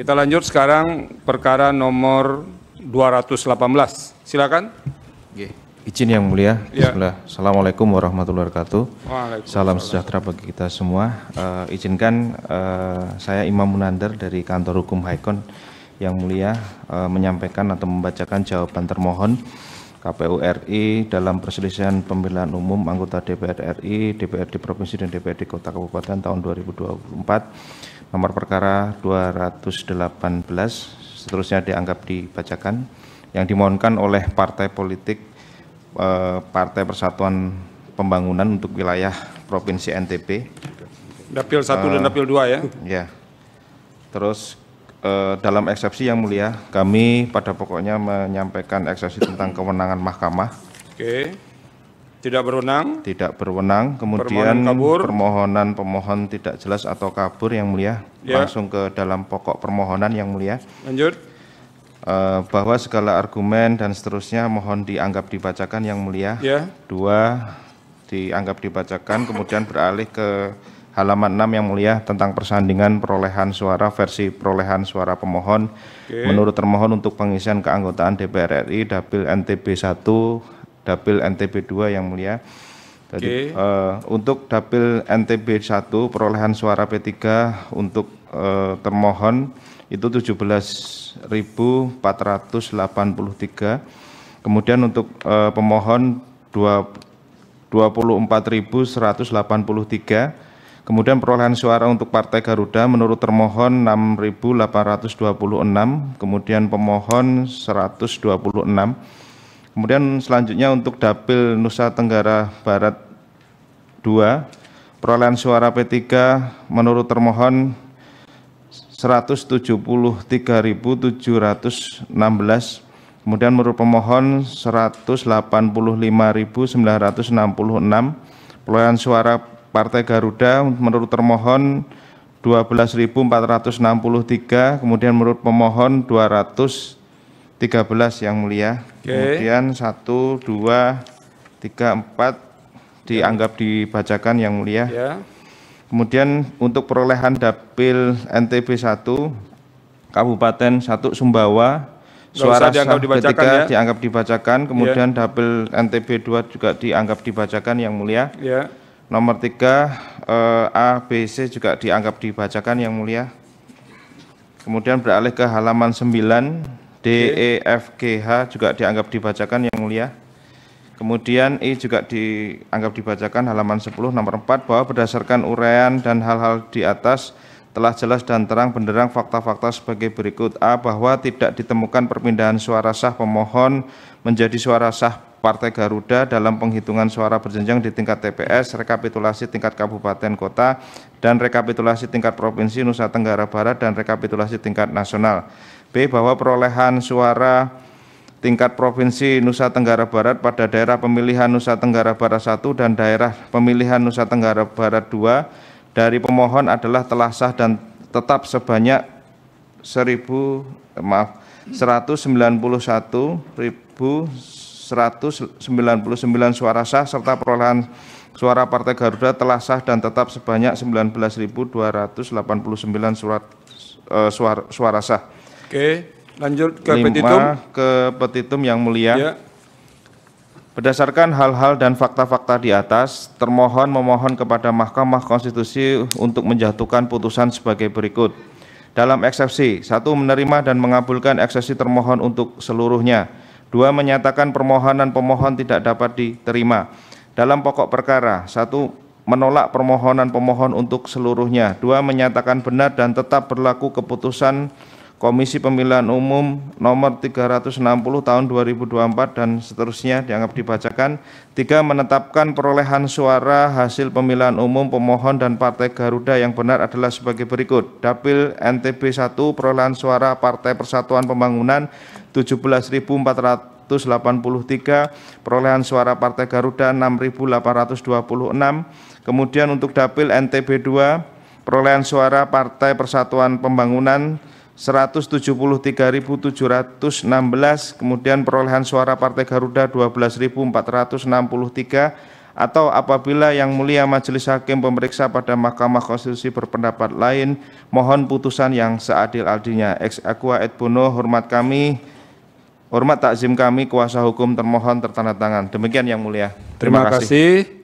Kita lanjut sekarang perkara nomor 218. Silakan. Izin yang mulia. Ya. Assalamualaikum warahmatullahi wabarakatuh. Salam sejahtera bagi kita semua. Uh, izinkan uh, saya Imam Munandar dari kantor hukum Haikon yang mulia uh, menyampaikan atau membacakan jawaban termohon KPU RI dalam perselisihan pemilihan umum anggota DPR RI, DPRD Provinsi dan DPRD Kota Kabupaten tahun 2024 nomor perkara 218 seterusnya dianggap dibacakan yang dimohonkan oleh partai politik eh, Partai Persatuan Pembangunan untuk wilayah Provinsi NTB. Dapil 1 uh, dan eh, Dapil 2 ya. Ya. Terus Eh, dalam eksepsi yang mulia, kami pada pokoknya menyampaikan eksepsi tentang kewenangan mahkamah. Oke. Tidak berwenang? Tidak berwenang. Kemudian kabur. permohonan pemohon tidak jelas atau kabur yang mulia. Ya. Langsung ke dalam pokok permohonan yang mulia. Lanjut. Eh, bahwa segala argumen dan seterusnya mohon dianggap dibacakan yang mulia. Ya. Dua dianggap dibacakan kemudian beralih ke halaman 6 yang mulia tentang persandingan perolehan suara versi perolehan suara pemohon okay. menurut termohon untuk pengisian keanggotaan DPR RI dapil NTB 1 dapil NTB 2 yang mulia jadi okay. uh, eh, untuk dapil NTB 1 perolehan suara P3 untuk uh, termohon itu 17.483 kemudian untuk uh, pemohon 24.183 Kemudian perolehan suara untuk Partai Garuda menurut termohon 6.826, kemudian pemohon 126. Kemudian selanjutnya untuk Dapil Nusa Tenggara Barat 2, perolehan suara P3 menurut termohon 173.716, kemudian menurut pemohon 185.966, perolehan suara Partai Garuda menurut termohon 12.463, kemudian menurut pemohon 213 yang mulia. Okay. Kemudian 1 2 3 4 dianggap dibacakan yang mulia. Yeah. Kemudian untuk perolehan dapil NTB 1 Kabupaten 1 Sumbawa suara dianggap dibacakan ketika ya? dianggap dibacakan ya. kemudian yeah. dapil NTB 2 juga dianggap dibacakan yang mulia. Yeah. Nomor 3 eh, A, B, C juga dianggap dibacakan yang mulia. Kemudian beralih ke halaman 9 D, E, F, G, H juga dianggap dibacakan yang mulia. Kemudian I juga dianggap dibacakan halaman 10 nomor 4 bahwa berdasarkan uraian dan hal-hal di atas telah jelas dan terang benderang fakta-fakta sebagai berikut A bahwa tidak ditemukan perpindahan suara sah pemohon menjadi suara sah Partai Garuda dalam penghitungan suara berjenjang di tingkat TPS, rekapitulasi tingkat kabupaten kota, dan rekapitulasi tingkat provinsi Nusa Tenggara Barat dan rekapitulasi tingkat nasional. B. Bahwa perolehan suara tingkat provinsi Nusa Tenggara Barat pada daerah pemilihan Nusa Tenggara Barat 1 dan daerah pemilihan Nusa Tenggara Barat 2 dari pemohon adalah telah sah dan tetap sebanyak 1000 maaf 199 suara sah serta perolehan suara Partai Garuda telah sah dan tetap sebanyak 19.289 surat eh, suara, suara sah. Oke, lanjut ke Lima, petitum. ke petitum yang mulia. Ya. Berdasarkan hal-hal dan fakta-fakta di atas, termohon memohon kepada Mahkamah Konstitusi untuk menjatuhkan putusan sebagai berikut. Dalam eksepsi, satu menerima dan mengabulkan eksepsi termohon untuk seluruhnya. Dua, menyatakan permohonan pemohon tidak dapat diterima. Dalam pokok perkara, satu, menolak permohonan pemohon untuk seluruhnya. Dua, menyatakan benar dan tetap berlaku keputusan Komisi Pemilihan Umum nomor 360 tahun 2024 dan seterusnya dianggap dibacakan. Tiga, menetapkan perolehan suara hasil pemilihan umum pemohon dan Partai Garuda yang benar adalah sebagai berikut. Dapil NTB 1 perolehan suara Partai Persatuan Pembangunan 17.483 perolehan suara Partai Garuda 6.826 kemudian untuk dapil NTB 2 perolehan suara Partai Persatuan Pembangunan 173.716 kemudian perolehan suara Partai Garuda 12.463 atau apabila yang mulia majelis hakim pemeriksa pada Mahkamah Konstitusi berpendapat lain mohon putusan yang seadil-adilnya ex aqua et bono hormat kami Hormat takzim kami, kuasa hukum termohon tertanda tangan. Demikian yang mulia. Terima, Terima kasih. kasih.